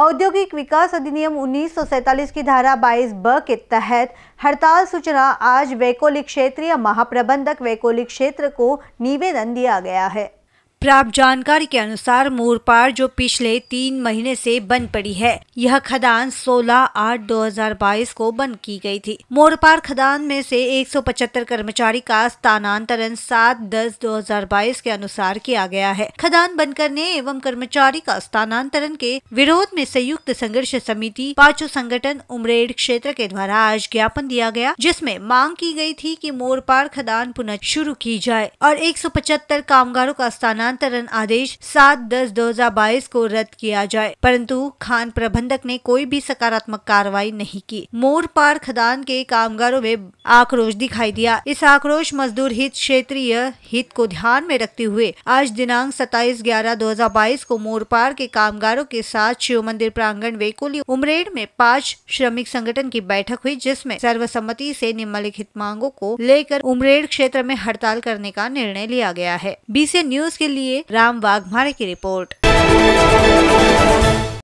औद्योगिक विकास अधिनियम 1947 की धारा 22 ब के तहत हड़ताल सूचना आज वैकोलिक क्षेत्रीय महाप्रबंधक वैकोलिक क्षेत्र को निवेदन दिया गया है प्राप्त जानकारी के अनुसार मोरपार जो पिछले तीन महीने से बंद पड़ी है यह खदान 16 आठ 2022 को बंद की गई थी मोरपार खदान में से 175 कर्मचारी का स्थानांतरण 7 दस 2022 के अनुसार किया गया है खदान बंद करने एवं कर्मचारी का स्थानांतरण के विरोध में संयुक्त संघर्ष समिति पांचों संगठन उमरेड क्षेत्र के द्वारा आज ज्ञापन दिया गया जिसमे मांग की गयी थी की मोरपार खदान पुनः शुरू की जाए और एक कामगारों का स्थानांतरण स्थानांतरण आदेश सात दस दो हजार बाईस को रद्द किया जाए परंतु खान प्रबंधक ने कोई भी सकारात्मक कार्रवाई नहीं की मोर पार खदान के कामगारों में आक्रोश दिखाई दिया इस आक्रोश मजदूर हित क्षेत्रीय हित को ध्यान में रखते हुए आज दिनांक सत्ताईस ग्यारह दो हजार बाईस को मोरपार के कामगारों के साथ शिव मंदिर प्रांगण वेकोली उमरेड में पांच श्रमिक संगठन की बैठक हुई जिसमें सर्वसम्मति से निम्नलिखित मांगों को लेकर उमरेड क्षेत्र में हड़ताल करने का निर्णय लिया गया है बीसी न्यूज के लिए लिए राम वाघमारे की रिपोर्ट